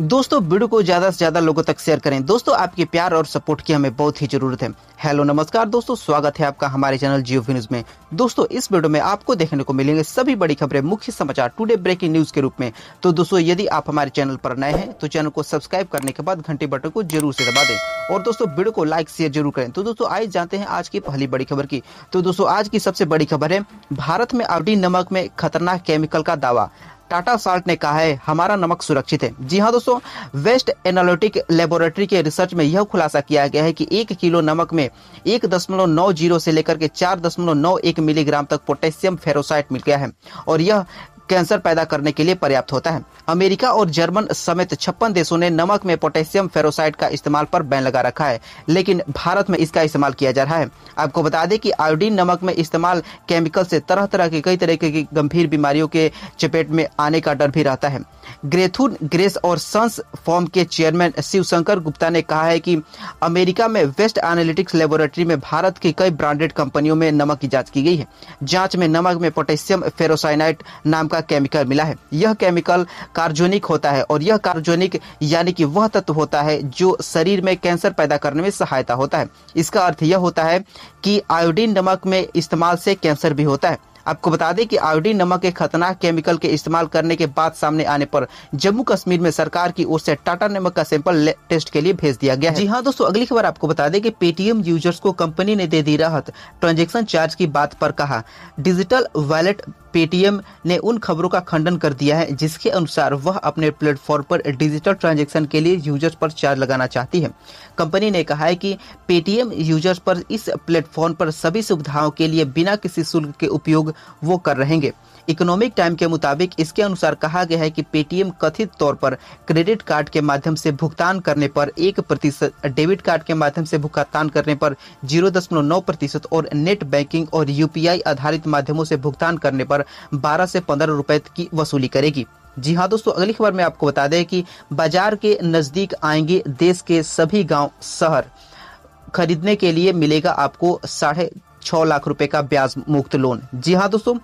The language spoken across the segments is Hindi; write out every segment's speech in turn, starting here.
दोस्तों वीडियो को ज़्यादा से ज़्यादा लोगों तक शेयर करें दोस्तों आपके प्यार और सपोर्ट की हमें बहुत ही ज़रूरत है हेलो नमस्कार दोस्तों स्वागत है आपका हमारे चैनल जियो न्यूज़ में दोस्तों इस वीडियो में आपको देखने को मिलेंगे सभी बड़ी खबरें मुख्य समाचार टुडे ब्रेकिंग न्यूज़ के रूप में तो दोस्तों यदि आप हमारे चैनल पर नए हैं तो चैनल को सब्सक्राइब करने के बाद घंटे बटन को जरूर से दबा दें और दोस्तों वीडियो को लाइक शेयर जरूर करें तो दोस्तों आज जानते हैं आज की पहली बड़ी खबर की तो दोस्तों आज की सबसे बड़ी खबर है भारत में अवडी नमक में खतरनाक केमिकल का दावा टाटा साल्ट ने कहा है हमारा नमक सुरक्षित है जी हाँ दोस्तों वेस्ट एनालिटिक लेबोरेटरी के रिसर्च में यह खुलासा किया गया है कि एक किलो नमक में एक दशमलव नौ जीरो से लेकर के चार दशमलव नौ एक मिलीग्राम तक पोटेशियम फेरोसाइट मिल गया है और यह कैंसर पैदा करने के लिए पर्याप्त होता है अमेरिका और जर्मन समेत छप्पन देशों ने नमक में पोटेशियम फेरोसाइड का इस्तेमाल पर बैन लगा रखा है लेकिन भारत में इसका इस्तेमाल किया जा रहा है आपको बता दें कि आयोडीन नमक में इस्तेमाल केमिकल से तरह तरह के कई तरह की गंभीर बीमारियों के चपेट में आने का डर भी रहता है ग्रेथुन ग्रेस और सन्स फॉर्म के चेयरमैन शिवशंकर गुप्ता ने कहा है कि अमेरिका में वेस्ट एनालिटिक्स लेबोरेटरी में भारत की कई ब्रांडेड कंपनियों में नमक की जांच की गई है जांच में नमक में पोटेशियम फेरोसाइनाइट नाम का वाला केमिकल मिला है यह केमिकल कार्जोनिक होता है और यह कार्जोनिक यानी कि वह तत्व होता है जो शरीर में कैंसर पैदा करने में सहायता होता है इसका अर्थ यह होता है कि आयोडीन नमक में इस्तेमाल से कैंसर भी होता है आपको बता दें कि आयोडीन नमक के खतरनाक केमिकल के इस्तेमाल करने के बाद सामने आने पर जम्मू कश्मीर में सरकार की ओर से टाटा नमक का सैंपल टेस्ट के लिए भेज दिया गया है जी हाँ दोस्तों अगली खबर आपको बता दें कि पेटीएम यूजर्स को कंपनी ने दे दी राहत ट्रांजेक्शन चार्ज की बात पर कहा डिजिटल वैलेट पेटीएम ने उन खबरों का खंडन कर दिया है जिसके अनुसार वह अपने प्लेटफॉर्म पर डिजिटल ट्रांजेक्शन के लिए यूजर्स पर चार्ज लगाना चाहती है कंपनी ने कहा है कि पेटीएम यूजर्स पर इस प्लेटफॉर्म पर सभी सुविधाओं के लिए बिना किसी शुल्क के उपयोग वो कर रहेंगे इकोनॉमिक टाइम के मुताबिक इसके अनुसार कहा गया है कि पेटीएम कथित तौर पर क्रेडिट कार्ड के माध्यम से भुगतान करने पर एक प्रतिशत डेबिट कार्ड के माध्यम से भुगतान करने पर जीरो दशमलव नौ प्रतिशत और नेट बैंकिंग और यूपीआई आधारित माध्यमों से भुगतान करने पर बारह से पंद्रह रुपए की वसूली करेगी जी हाँ दोस्तों अगली खबर में आपको बता दें कि बाजार के नज़दीक आएंगे देश के सभी गांव शहर खरीदने के लिए मिलेगा आपको साढ़े छह लाख रुपए का ब्याज मुक्त लोन जी हाँ दोस्तों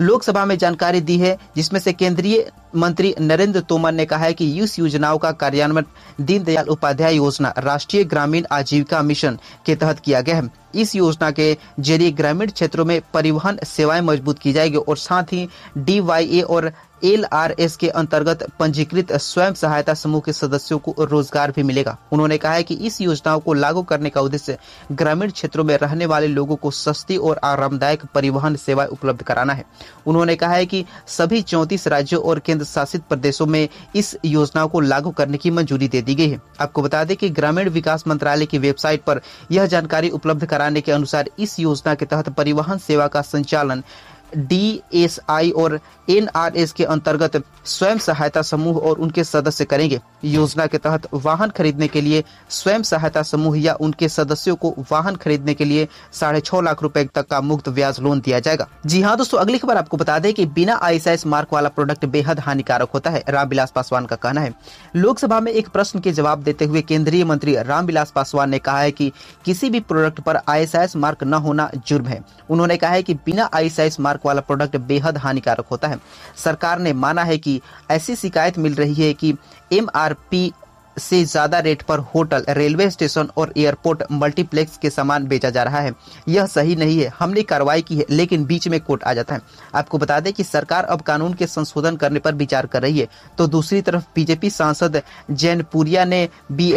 लोकसभा में जानकारी दी है जिसमें से केंद्रीय मंत्री नरेंद्र तोमर ने कहा है कि इस योजनाओं का कार्यान्वयन दीनदयाल उपाध्याय योजना राष्ट्रीय ग्रामीण आजीविका मिशन के तहत किया गया है इस योजना के जरिए ग्रामीण क्षेत्रों में परिवहन सेवाएं मजबूत की जाएगी और साथ ही डी और एल आर एस के अंतर्गत पंजीकृत स्वयं सहायता समूह के सदस्यों को रोजगार भी मिलेगा उन्होंने कहा है कि इस योजनाओं को लागू करने का उद्देश्य ग्रामीण क्षेत्रों में रहने वाले लोगों को सस्ती और आरामदायक परिवहन सेवाएं उपलब्ध कराना है उन्होंने कहा है कि सभी चौंतीस राज्यों और केंद्र शासित प्रदेशों में इस योजनाओं को लागू करने की मंजूरी दे दी गई है आपको बता दें कि ग्रामीण विकास मंत्रालय की वेबसाइट पर यह जानकारी उपलब्ध कराने के अनुसार इस योजना के तहत परिवहन सेवा का संचालन डी और एन के अंतर्गत स्वयं सहायता समूह और उनके सदस्य करेंगे योजना के तहत वाहन खरीदने के लिए स्वयं सहायता समूह या उनके सदस्यों को वाहन खरीदने के लिए साढ़े छह लाख रुपए तक का मुक्त ब्याज लोन दिया जाएगा जी हाँ दोस्तों अगली खबर आपको बता दें कि बिना आईसीआईएस मार्क वाला प्रोडक्ट बेहद हानिकारक होता है रामविलास पासवान का कहना है लोकसभा में एक प्रश्न के जवाब देते हुए केंद्रीय मंत्री रामविलास पासवान ने कहा है कि किसी भी प्रोडक्ट पर आईसीआईएस मार्क न होना जुर्म है उन्होंने कहा है कि बिना आईसीआईएस मार्क वाला प्रोडक्ट बेहद हानिकारक होता है सरकार ने माना है कि ऐसी शिकायत मिल रही है कि पी से ज़्यादा रेट पर होटल रेलवे स्टेशन और एयरपोर्ट मल्टीप्लेक्स के सामान बेचा जा रहा है यह सही नहीं है हमने कार्रवाई की है लेकिन बीच में कोर्ट आ जाता है आपको बता दें कि सरकार अब कानून के संशोधन करने पर विचार कर रही है तो दूसरी तरफ बीजेपी सांसद जैन पुरिया ने बी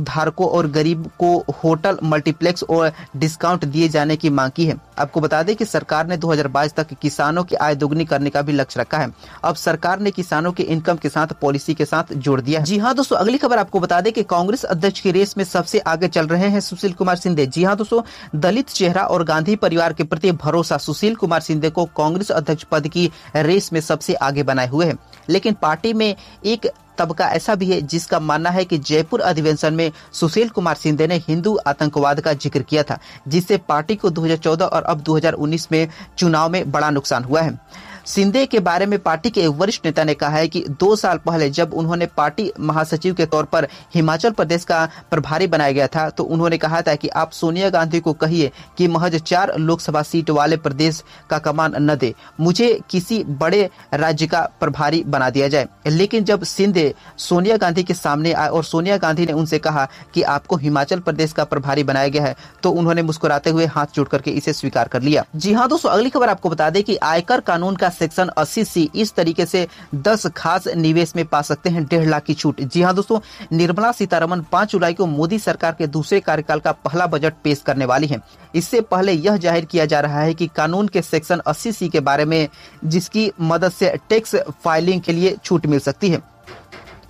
धारकों और गरीब को होटल मल्टीप्लेक्स और डिस्काउंट दिए जाने की मांग की है आपको बता दें कि सरकार ने 2022 तक किसानों की आय दोगुनी करने का भी लक्ष्य रखा है अब सरकार ने किसानों की इनकम के साथ पॉलिसी के साथ जोड़ दिया है जी हाँ दोस्तों अगली खबर आपको बता दें कि कांग्रेस अध्यक्ष की रेस में सबसे आगे चल रहे हैं सुशील कुमार सिंधे जी हाँ दोस्तों दलित चेहरा और गांधी परिवार के प्रति भरोसा सुशील कुमार सिंधे को कांग्रेस अध्यक्ष पद की रेस में सबसे आगे बनाए हुए है लेकिन पार्टी में एक तबका ऐसा भी है जिसका मानना है कि जयपुर अधिवेशन में सुशील कुमार सिंधे ने हिंदू आतंकवाद का जिक्र किया था जिससे पार्टी को 2014 और अब 2019 में चुनाव में बड़ा नुकसान हुआ है सिंधे के बारे में पार्टी के वरिष्ठ नेता ने कहा है कि दो साल पहले जब उन्होंने पार्टी महासचिव के तौर पर हिमाचल प्रदेश का प्रभारी बनाया गया था तो उन्होंने कहा था कि आप सोनिया गांधी को कहिए कि महज चार लोकसभा सीट वाले प्रदेश का कमान न दे मुझे किसी बड़े राज्य का प्रभारी बना दिया जाए लेकिन जब सिंधे सोनिया गांधी के सामने आए और सोनिया गांधी ने उनसे कहा कि आपको हिमाचल प्रदेश का प्रभारी बनाया गया है तो उन्होंने मुस्कुराते हुए हाथ जोड़ करके इसे स्वीकार कर लिया जी हाँ दोस्तों अगली खबर आपको बता दें कि आयकर कानून का सेक्शन अस्सी सी इस तरीके से दस खास निवेश में पा सकते हैं डेढ़ लाख की छूट जी हाँ दोस्तों निर्मला सीतारमन पांच जुलाई को मोदी सरकार के दूसरे कार्यकाल का पहला बजट पेश करने वाली है इससे पहले यह जाहिर किया जा रहा है कि कानून के सेक्शन अस्सी सी के बारे में जिसकी मदद से टैक्स फाइलिंग के लिए छूट मिल सकती है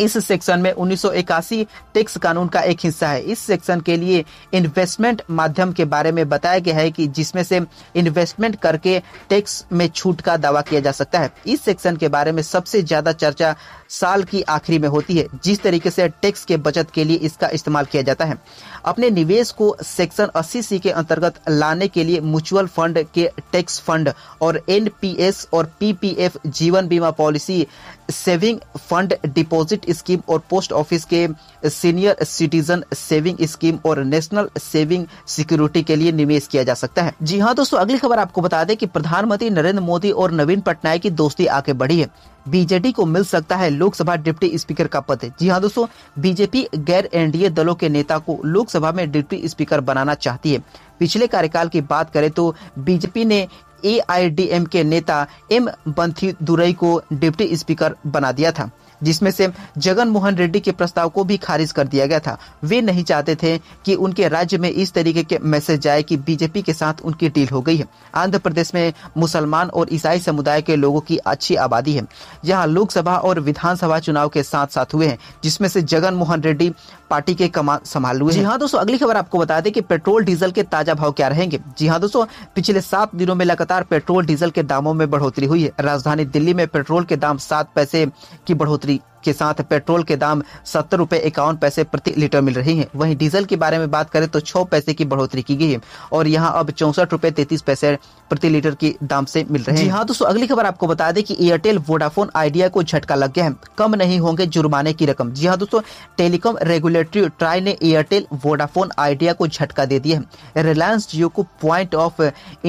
इस सेक्शन में उन्नीस टैक्स कानून का एक हिस्सा है इस सेक्शन के लिए इन्वेस्टमेंट माध्यम के बारे में बताया गया है कि जिसमें से इन्वेस्टमेंट करके टैक्स में छूट का दावा किया जा सकता है इस सेक्शन के बारे में सबसे ज्यादा चर्चा साल की आखिरी में होती है जिस तरीके से टैक्स के बचत के लिए इसका इस्तेमाल किया जाता है अपने निवेश को सेक्शन अस्सी सी के अंतर्गत लाने के लिए म्यूचुअल फंड के टैक्स फंड और एनपीएस और पीपीएफ जीवन बीमा policy saving fund deposit scheme और पोस्ट ऑफिस के सीनियर सिटीजन सेविंग स्कीम और नेशनल सेविंग सिक्योरिटी के लिए निवेश किया जा सकता है जी हाँ दोस्तों अगली खबर आपको बता दें कि प्रधानमंत्री नरेंद्र मोदी और नवीन पटनायक की दोस्ती आगे बढ़ी है बीजेडी को मिल सकता है लोकसभा डिप्टी स्पीकर का पद जी हाँ दोस्तों बीजेपी गैर एनडीए दलों के नेता को लोकसभा में डिप्टी स्पीकर बनाना चाहती है पिछले कार्यकाल की बात करें तो बीजेपी ने ए के नेता एम बंथी दुरई को डिप्टी स्पीकर बना दिया था जिसमें से जगन मोहन रेड्डी के प्रस्ताव को भी खारिज कर दिया गया था वे नहीं चाहते थे कि उनके राज्य में इस तरीके के मैसेज जाए कि बीजेपी के साथ उनकी डील हो गई है आंध्र प्रदेश में मुसलमान और ईसाई समुदाय के लोगों की अच्छी आबादी है यहाँ लोकसभा और विधानसभा चुनाव के साथ साथ हुए हैं जिसमें से जगन मोहन रेड्डी पार्टी के कमान संभाल हुए जी हाँ दोस्तों अगली खबर आपको बता दें कि पेट्रोल डीजल के ताजा भाव क्या रहेंगे जी हाँ दोस्तों पिछले सात दिनों में लगातार पेट्रोल डीजल के दामों में बढ़ोतरी हुई है राजधानी दिल्ली में पेट्रोल के दाम सात पैसे की बढ़ोतरी the के साथ पेट्रोल के दाम सत्तर रूपए इक्यावन पैसे प्रति लीटर मिल रही है वहीं डीजल के बारे में बात करें तो छह पैसे की बढ़ोतरी की गई है और यहाँ अब चौसठ रूपए तैतीस पैसे प्रति लीटर की दाम से मिल रहे हैं हाँ दोस्तों अगली खबर आपको बता दें कि एयरटेल वोडाफोन आइडिया को झटका लग गया है कम नहीं होंगे जुर्माने की रकम जी हाँ दोस्तों टेलीकॉम रेगुलेटरी ट्राई ने एयरटेल वोडाफोन आइडिया को झटका दे दिया है रिलायंस जियो को पॉइंट ऑफ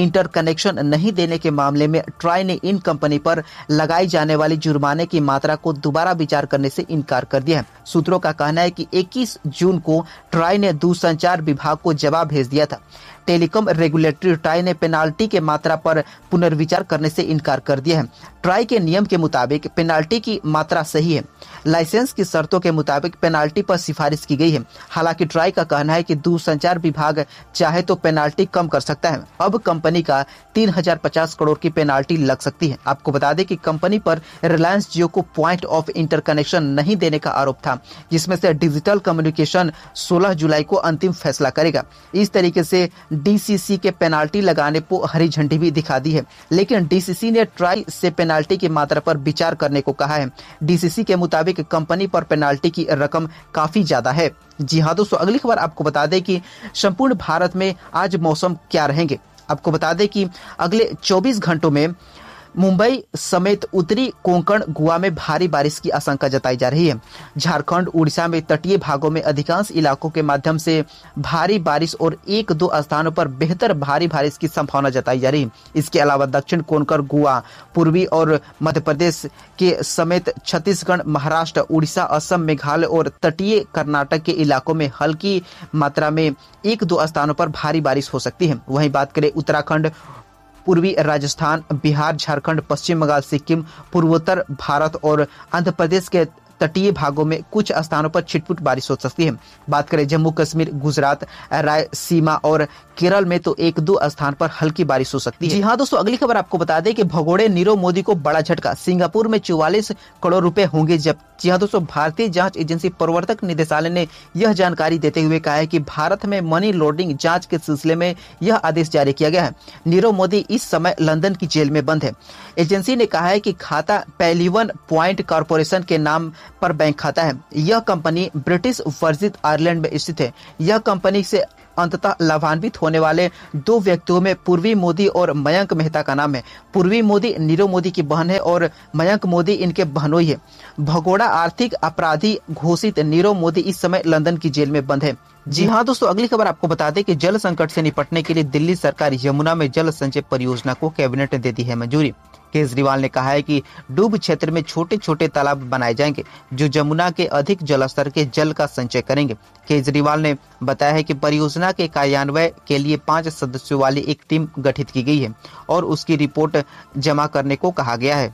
इंटरकनेक्शन नहीं देने के मामले में ट्राई ने इन कंपनी पर लगाई जाने वाली जुर्माने की मात्रा को दोबारा विचार स्वीकार करने से इनकार कर दिया है सूत्रों का कहना है कि 21 जून को ट्राई ने दूरसंचार विभाग को जवाब भेज दिया था टेलीकॉम रेगुलेटरी ट्राई ने पेनाल्टी के मात्रा पर पुनर्विचार करने से इनकार कर दिया है ट्राई के नियम के मुताबिक पेनाल्टी की मात्रा सही है लाइसेंस की शर्तों के मुताबिक पेनाल्टी पर सिफारिश की गई है हालांकि ट्राई का कहना है कि दूरसंचार विभाग चाहे तो पेनाल्टी कम कर सकता है अब कंपनी का 3050 करोड़ की पेनाल्टी लग सकती है आपको बता दें कि कंपनी पर रिलायंस जियो को प्वाइंट ऑफ इंटरकनेक्शन नहीं देने का आरोप था जिसमें से डिजिटल कम्युनिकेशन 16 जुलाई को अंतिम फैसला करेगा इस तरीके से डीसीसी के पेनाल्टी लगाने को हरी झंडी भी दिखा दी है लेकिन डीसीसी ने ट्राई से पेनाल्टी की मात्रा पर विचार करने को कहा है डीसीसी के मुताबिक कंपनी पर पेनाल्टी की रकम काफी ज्यादा है जी हाँ दोस्तों अगली खबर आपको बता दें कि संपूर्ण भारत में आज मौसम क्या रहेंगे आपको बता दें कि अगले 24 घंटों में मुंबई समेत उत्तरी कोंकण गोवा में भारी बारिश की आशंका जताई जा रही है झारखंड उड़ीसा में तटीय भागों में अधिकांश इलाकों के माध्यम से भारी बारिश और एक दो स्थानों पर बेहतर भारी बारिश की संभावना जताई जा रही है इसके अलावा दक्षिण कोंकण गोवा पूर्वी और मध्य प्रदेश के समेत छत्तीसगढ़ महाराष्ट्र उड़ीसा असम मेघालय और तटीय कर्नाटक के इलाकों में हल्की मात्रा में एक दो स्थानों पर भारी बारिश हो सकती है वहीं बात करें उत्तराखंड पूर्वी राजस्थान बिहार झारखंड पश्चिम बंगाल सिक्किम पूर्वोत्तर भारत और आंध्र प्रदेश के तटीय भागों में कुछ स्थानों पर छिटपुट बारिश हो सकती है बात करें जम्मू कश्मीर गुजरात रायसीमा और केरल में तो एक दो स्थान पर हल्की बारिश हो सकती है जी हाँ दोस्तों अगली खबर आपको बता दें कि भगोड़े नीरव मोदी को बड़ा झटका सिंगापुर में चौवालीस करोड़ रुपए होंगे जब जी हाँ दोस्तों भारतीय जांच एजेंसी प्रवर्तक निदेशालय ने यह जानकारी देते हुए कहा है कि भारत में मनी लॉन्ड्रिंग जांच के सिलसिले में यह आदेश जारी किया गया है नीरव मोदी इस समय लंदन की जेल में बंद है एजेंसी ने कहा है कि खाता पेलिवन प्वाइंट कारपोरेशन के नाम पर बैंक खाता है यह कंपनी ब्रिटिश वर्जित आयरलैंड में स्थित है यह कंपनी से अंततः लाभान्वित होने वाले दो व्यक्तियों में पूर्वी मोदी और मयंक मेहता का नाम है पूर्वी मोदी नीरव मोदी की बहन है और मयंक मोदी इनके बहनोई है भगोड़ा आर्थिक अपराधी घोषित नीरव मोदी इस समय लंदन की जेल में बंद है जी हाँ दोस्तों अगली खबर आपको बता दें कि जल संकट से निपटने के लिए दिल्ली सरकार यमुना में जल संचय परियोजना को कैबिनेट ने दे दी है मंजूरी केजरीवाल ने कहा है कि डूब क्षेत्र में छोटे छोटे तालाब बनाए जाएंगे जो यमुना के अधिक जलस्तर के जल का संचय करेंगे केजरीवाल ने बताया है कि परियोजना के कार्यान्वयन के लिए पांच सदस्यों वाली एक टीम गठित की गई है और उसकी रिपोर्ट जमा करने को कहा गया है